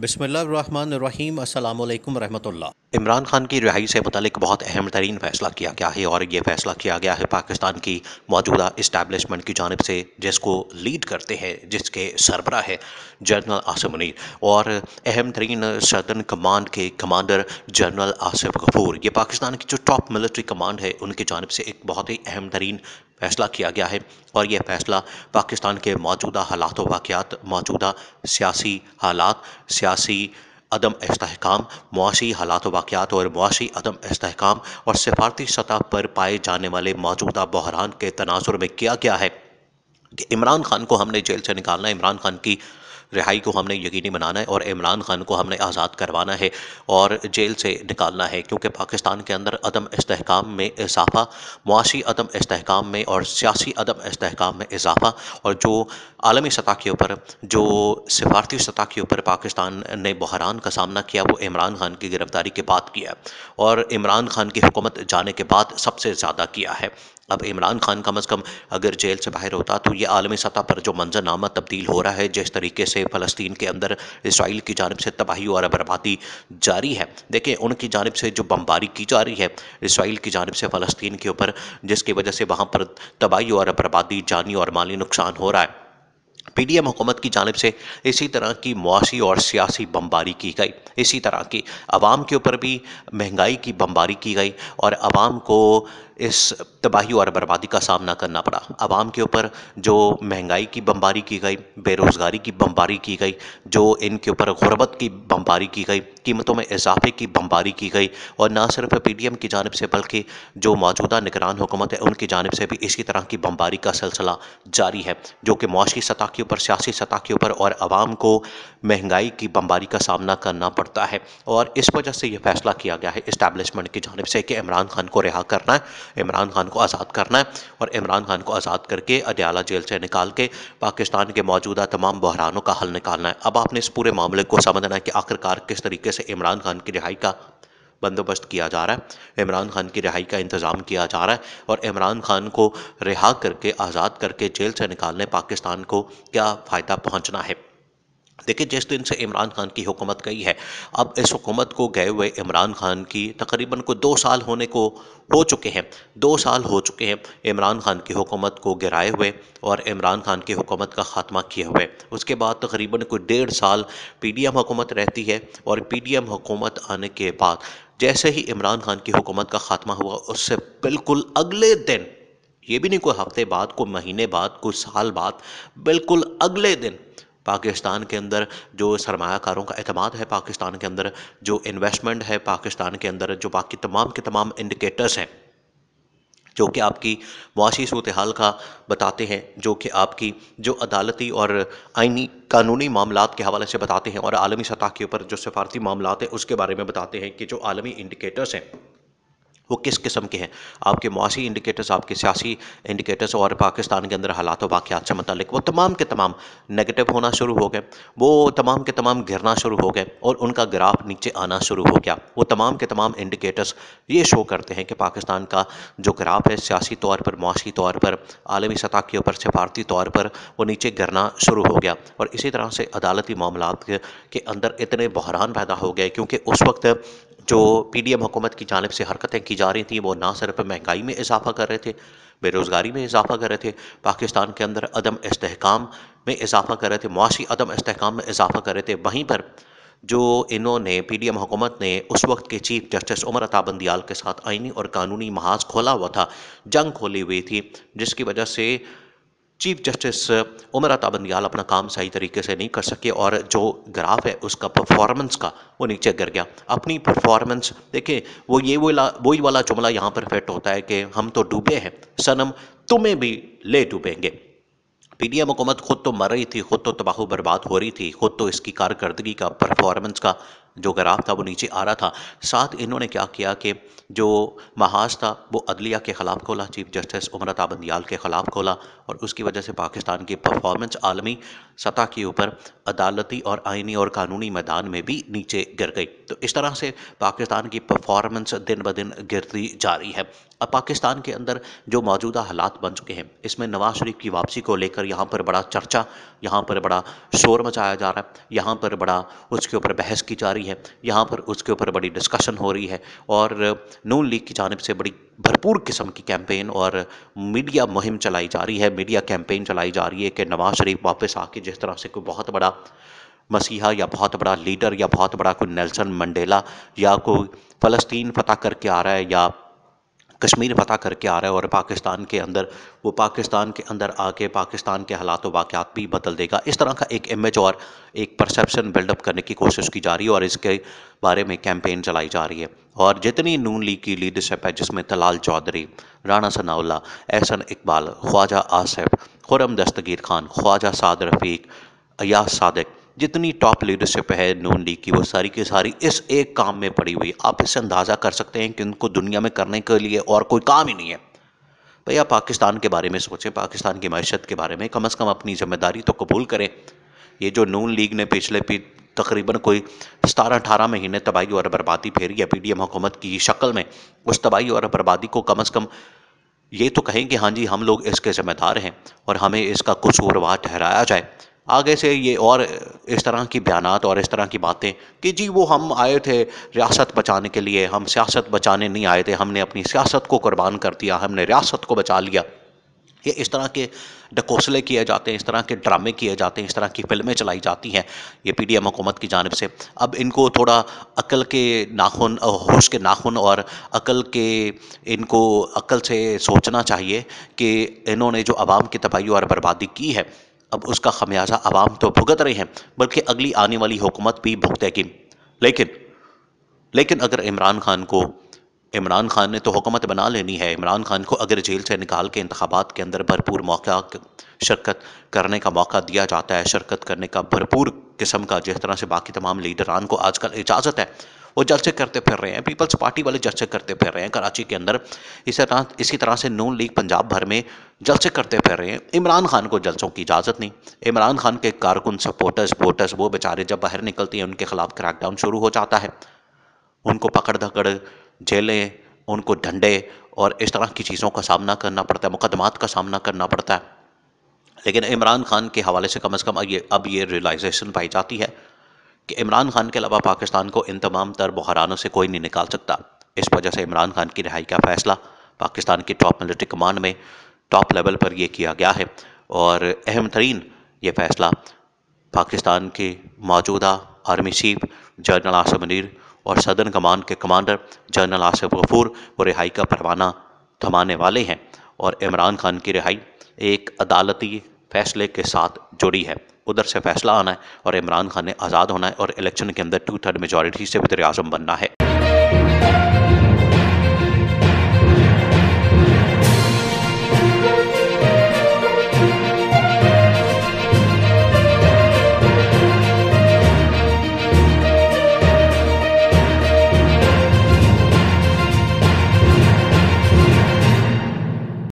बसमीम अल्लाम इमरान खान की रिहाई से मतलब बहुत अहम तरीन फैसला किया गया है और ये फैसला किया गया है पाकिस्तान की मौजूदा इस्टेबलिशमेंट की जानब से जिसको लीड करते हैं जिसके सरबरा है जनरल आसिफ मुनीर और अहम तरीन सदर्न कमांड के कमांडर जनरल आसिफ गफूर ये पाकिस्तान की जो टॉप मिलिट्री कमांड है उनकी जानब से एक बहुत ही अहम तरीन फैसला किया गया है और यह फैसला पाकिस्तान के मौजूदा हालात वाक़ात मौजूदा सियासी हालात सियासी अदम इसकाम मुआशी हालात वाक़ात और मुआशी अदम इसकाम और सिफारती सतह पर पाए जाने वाले मौजूदा बहरान के तनाजुर में किया गया है कि इमरान खान को हमने जेल से निकालना इमरान खान की रिहाई को हमने यकीनी बनाना है और इमरान खान को हमने आज़ाद करवाना है और जेल से निकालना है क्योंकि पाकिस्तान के अंदर अदम इसकाम में इजाफा मुआशी अदम इसकाम में और सियासी अदम इसकाम में इजाफा और जो आलमी सतह के ऊपर जो सिफारती सतह के ऊपर पाकिस्तान ने बहरान का सामना किया वो इमरान खान की गिरफ्तारी के बाद किया और इमरान खान की हुकूमत जाने के बाद सबसे ज़्यादा किया है अब इमरान खान कम अज़ कम अगर जेल से बाहर होता तो ये आलमी सतह पर जो मंजरनामा तब्दील हो रहा है जिस तरीके से से फ़लस्तीन के अंदर इसराइल की जानब से तबाही और बर्बादी जारी है देखें उनकी जानब से जो बमबारी की जा रही है इसराइल की जानब से फ़लस्तीन के ऊपर जिसकी वजह से वहाँ पर तबाही और बर्बादी जानी और माली नुकसान हो रहा है पी डी एम हुकूमत की जानब से इसी तरह की मुआशी और सियासी बमबारी की गई इसी तरह की आवाम के ऊपर भी महंगाई की बमबारी की गई और आवाम को इस तबाही और बर्बादी का सामना करना पड़ा आवाम के ऊपर जो महंगाई की बमबारी की गई बेरोज़गारी की बमबारी की गई जो इनके ऊपर गुरबत की बमबारी की गई कीमतों में इजाफे की बमबारी की गई और ना सिर्फ पी डी एम की जानब से बल्कि जो मौजूदा निगरान हुकूमत है उनकी जानब से भी इसी तरह की बमबारी का सिलसिला जारी है जो कि मुआशी सतह के ऊपर सियासी सतह के ऊपर और आवाम को महंगाई की बमबारी का सामना करना पड़ता है और इस वजह से यह फैसला किया गया है इस्टेबलिशमेंट की जानब से कि इमरान खान को रिहा करना है इमरान खान को आज़ाद करना है और इमरान खान को आज़ाद करके अडयाला जेल से निकाल के पाकिस्तान के मौजूदा तमाम बहरानों का हल निकालना है अब आपने इस पूरे मामले को समझना है कि आखिरकार किस तरीके से इमरान खान की रिहाई का बंदोबस्त किया जा रहा है इमरान खान की रिहाई का इंतज़ाम किया जा रहा है और इमरान खान को रिहा करके आज़ाद करके जेल से निकालने पाकिस्तान को क्या फ़ायदा पहुंचना है देखिए जिस दिन से इमरान खान की हुकूमत गई है अब इस हुकूमत को गए हुए इमरान खान की तकरीबन को दो साल होने को हो चुके हैं दो साल हो चुके हैं इमरान खान की हुकूमत को गिराए हुए और इमरान खान की हुकूमत का ख़ात्मा किए हुए उसके बाद तकरीबन कोई डेढ़ साल पी डी एम हुकूमत रहती है और पी डी एम हुकूमत आने के बाद जैसे ही इमरान खान की हुकूमत का ख़ात्मा हुआ उससे बिल्कुल अगले दिन ये भी नहीं कोई हफ्ते बाद कोई महीने बाद कोई साल बाद बिल्कुल अगले दिन पाकिस्तान के अंदर जो सरमाकारों का अतमाद है पाकिस्तान के अंदर जो इन्वेस्टमेंट है पाकिस्तान के अंदर जो बाकी तमाम के तमाम इंडिकेटर्स हैं जो कि आपकी मुआशी सूरत हाल का बताते हैं जो कि आपकी जो अदालती और आइनी कानूनी मामला के हवाले से बताते हैं और आलमी सतह के ऊपर जो सफारती मामला हैं उसके बारे में बताते हैं कि जो आलमी इंडिकेटर्स हैं वो किस किस्म के हैं आपके मुआसी इंडिकेटर्स आपके सियासी इंडिकेटर्स और पाकिस्तान के अंदर हालात और वाक़ात से मतलब वो तमाम के तमाम नेगेटिव होना शुरू हो गए वो तमाम के तमाम गिरना शुरू हो गए और उनका ग्राफ नीचे आना शुरू हो गया वो तमाम के तमाम इंडिकेटर्स ये शो करते हैं कि पाकिस्तान का जो ग्राफ है सियासी तौर पर मुआसी तौर पर आलमी सतह के ऊपर सिफारती तौर पर वो नीचे गिरना शुरू हो गया और इसी तरह से अदालती मामला के अंदर इतने बहरान पैदा हो गए क्योंकि उस वक्त जो पी डी एम हुकूमत की जानब से हरकतें की जा रही थी वो ना सिर्फ महंगाई में इजाफा कर रहे थे बेरोज़गारी में इजाफा कर रहे थे पाकिस्तान के अंदर अदम इसकाम में इजाफा कर रहे थे मुआशी अदम इसकाम में इजाफा कर रहे थे वहीं पर जो इन्होंने पी डी एम हुकूमत ने उस वक्त के चीफ जस्टिस उमर अता बंदियाल के साथ आइनी और कानूनी महाज खोला हुआ था जंग खोली हुई थी जिसकी वजह से चीफ जस्टिस उमर बंदियाल अपना काम सही तरीके से नहीं कर सके और जो ग्राफ है उसका परफॉर्मेंस का वो नीचे गिर गया अपनी परफॉर्मेंस देखें वो ये वो वही वाला जुमला यहाँ पर फिट होता है कि हम तो डूबे हैं सनम तुम्हें भी ले डूबेंगे पी डी एम हुकूमत खुद तो मर रही थी खुद तो तबाह बर्बाद हो रही थी खुद तो इसकी कारकर्दगी का परफॉर्मेंस का जो ग्राफ था वो नीचे आ रहा था साथ इन्होंने क्या किया कि जो महाज था वो अदलिया के ख़िलाफ़ खोला चीफ जस्टिस उम्र ताबंदियाल के ख़िलाफ़ खोला और उसकी वजह से पाकिस्तान की परफॉर्मेंस आलमी सतह के ऊपर अदालती और आइनी और कानूनी मैदान में भी नीचे गिर गई तो इस तरह से पाकिस्तान की परफॉर्मेंस दिन ब दिन गिरती जा रही है अब पाकिस्तान के अंदर जो मौजूदा हालात बन चुके हैं इसमें नवाज शरीफ की वापसी को लेकर यहाँ पर बड़ा चर्चा यहाँ पर बड़ा शोर मचाया जा रहा है यहाँ पर बड़ा उसके ऊपर बहस की जा रही है रही है यहाँ पर उसके ऊपर बड़ी डिस्कशन हो रही है और नून लीग की जानब से बड़ी भरपूर किस्म की कैंपेन और मीडिया मुहिम चलाई जा रही है मीडिया कैंपेन चलाई जा रही है कि नवाज़ शरीफ वापस आके जिस तरह से कोई बहुत बड़ा मसीहा या बहुत बड़ा लीडर या बहुत बड़ा कोई नेल्सन मंडेला या कोई फ़लस्तीन फतह करके आ रहा है या कश्मीर फतह करके आ रहा है और पाकिस्तान के अंदर वो पाकिस्तान के अंदर आके पाकिस्तान के हालात तो वाक़ात भी बदल देगा इस तरह का एक इमेज और एक परसेप्शन बिल्डअप करने की कोशिश की जा रही है और इसके बारे में कैंपेन चलाई जा रही है और जितनी नून लीग की लीडरशिप है जिसमें तलाल चौधरी राना सनाउल्ला एहसन इकबाल ख्वाजा आसफ़ खुरम दस्तगीर खान ख्वाजा साद रफ़ीक अयास सदक़ जितनी टॉप लीडरशिप है नून लीग की वो सारी की सारी इस एक काम में पड़ी हुई आप इससे अंदाज़ा कर सकते हैं कि उनको दुनिया में करने के लिए और कोई काम ही नहीं है भैया पाकिस्तान के बारे में सोचें पाकिस्तान की मैशत के बारे में कम अज़ कम अपनी जिम्मेदारी तो कबूल करें ये जो नून लीग ने पिछले पी तकरीबन कोई सतारह अठारह महीने तबाही और बर्बादी फेरी है पी डी एम हुकूमत की शक्ल में उस तबाही और बर्बादी को कम अज़ कम ये तो कहें कि हाँ जी हम लोग इसके ज़िम्मेदार हैं और हमें इसका कसूरवार ठहराया जाए आगे से ये और इस तरह की बयानात और इस तरह की बातें कि जी वो हम आए थे रियासत बचाने के लिए हम सियासत बचाने नहीं आए थे हमने अपनी सियासत को कुर्बान कर दिया हमने रियासत को बचा लिया ये इस तरह के डकोसले किए जाते हैं इस तरह के ड्रामे किए जाते हैं इस तरह की फिल्में चलाई जाती हैं ये पी डी एम हुकूमत की जानब से अब इनको थोड़ा अकल के नाखून होश के नाखून और अकल के इनको अकल से सोचना चाहिए कि इन्होंने जो आवाम की तबाही और बर्बादी की है अब उसका खमियाजा आवाम तो भुगत रहे हैं बल्कि अगली आने वाली हुकूमत भी भुगतेगी लेकिन लेकिन अगर इमरान खान को इमरान खान ने तो हुकूमत बना लेनी है इमरान खान को अगर जेल से निकाल के इंतबात के अंदर भरपूर मौका शिरकत करने का मौका दिया जाता है शिरकत करने का भरपूर किस्म का जिस तरह से बाकी तमाम लीडरान को आजकल इजाज़त है वो जलसे करते फिर रहे हैं पीपल्स पार्टी वाले जलसे करते फिर रहे हैं कराची के अंदर इसी तरह इसी तरह से नून लीग पंजाब भर में जलसे करते फिर रहे हैं इमरान खान को जलसों की इजाज़त नहीं इमरान खान के कारकुन सपोर्टर्स वोटर्स वो बेचारे जब बाहर निकलते हैं उनके खिलाफ क्रैकडाउन शुरू हो जाता है उनको पकड़ धकड़ जेलें उनको ढंडे और इस तरह की चीज़ों का सामना करना पड़ता है मुकदमात का सामना करना पड़ता है लेकिन इमरान खान के हवाले से कम अज़ कम ये अब ये रियलाइजेशन पाई जाती है कि इमरान खान के अलावा पाकिस्तान को इन तमाम तर बहरानों से कोई नहीं निकाल सकता इस वजह से इमरान खान की रिहाई का फैसला पाकिस्तान की टॉप मिलिट्री कमांड में टॉप लेवल पर यह किया गया है और अहम तरीन ये फैसला पाकिस्तान के मौजूदा army chief general Asaf Munir और सदर कमान के कमांडर जनरल आसफ़ गफूर को रिहाई का परवाना थमाने वाले हैं और इमरान खान की रिहाई एक अदालती फैसले के साथ जुड़ी है उधर से फैसला आना है और इमरान खान ने आज़ाद होना है और इलेक्शन के अंदर टू थर्ड मेजॉरिटी से वजर बनना है